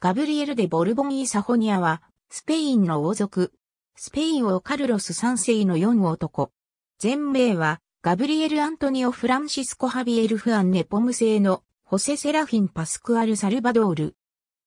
ガブリエル・デ・ボルボン・イ・サホニアは、スペインの王族。スペイン王カルロス3世の4男。全名は、ガブリエル・アントニオ・フランシスコ・ハビエル・フアン・ネポム製の、ホセ・セラフィン・パスクアル・サルバドール。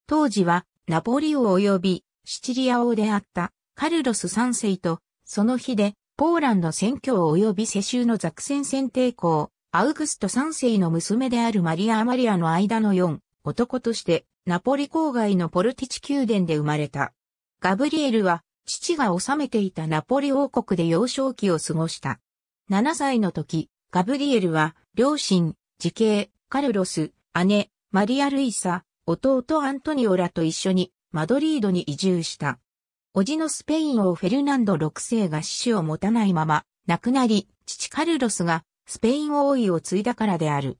当時は、ナポリ王及び、シチリア王であった、カルロス3世と、その日で、ポーランド宣教及び世襲のザクセン選定校、アウグスト3世の娘であるマリア・アマリアの間の4男としてナポリ郊外のポルティチ宮殿で生まれた。ガブリエルは父が治めていたナポリ王国で幼少期を過ごした。7歳の時、ガブリエルは両親、自兄、カルロス、姉、マリア・ルイサ、弟アントニオらと一緒にマドリードに移住した。叔父のスペイン王フェルナンド6世が死死を持たないまま亡くなり、父カルロスがスペイン王位を継いだからである。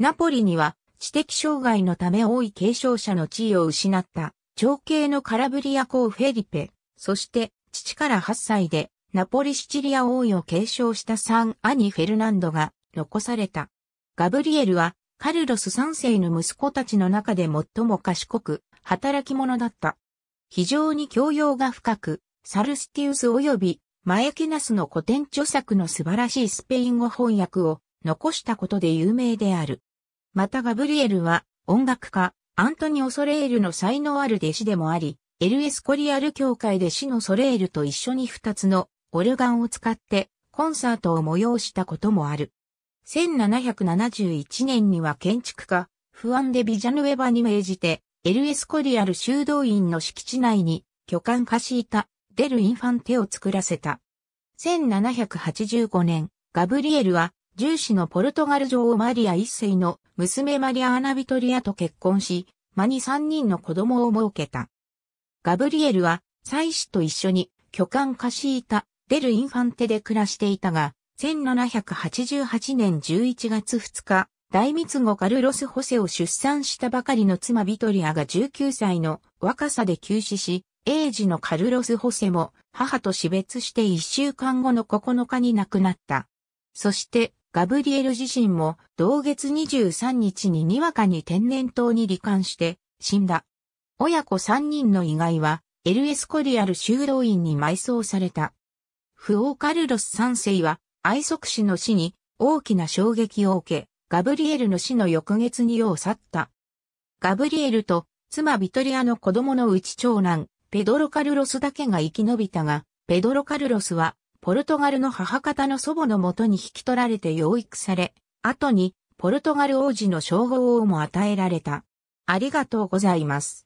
ナポリには知的障害のため多い継承者の地位を失った、長兄のカラブリア公フェリペ、そして父から8歳でナポリシチリア王位を継承した3兄フェルナンドが残された。ガブリエルはカルロス3世の息子たちの中で最も賢く働き者だった。非常に教養が深く、サルスティウス及びマエケナスの古典著作の素晴らしいスペイン語翻訳を残したことで有名である。またガブリエルは音楽家、アントニオ・ソレールの才能ある弟子でもあり、エルエスコリアル協会で死のソレールと一緒に二つのオルガンを使ってコンサートを催したこともある。1771年には建築家、フアンデ・ビジャヌエバに命じて、エルエスコリアル修道院の敷地内に巨漢化敷いたデル・インファンテを作らせた。1785年、ガブリエルは重視のポルトガル女王マリア一世の娘マリアアナ・ビトリアと結婚し、間に3人の子供を設けた。ガブリエルは、妻子と一緒に、巨漢カシータ、デル・インファンテで暮らしていたが、1788年11月2日、大密後カルロス・ホセを出産したばかりの妻ビトリアが19歳の若さで急死し、英治のカルロス・ホセも母と死別して1週間後の9日に亡くなった。そして、ガブリエル自身も同月23日ににわかに天然痘に罹患して死んだ。親子3人の遺骸はエルエスコリアル修道院に埋葬された。フオーカルロス3世は愛息死の死に大きな衝撃を受け、ガブリエルの死の翌月に世を去った。ガブリエルと妻ビトリアの子供のうち長男、ペドロ・カルロスだけが生き延びたが、ペドロ・カルロスはポルトガルの母方の祖母のもとに引き取られて養育され、後にポルトガル王子の称号をも与えられた。ありがとうございます。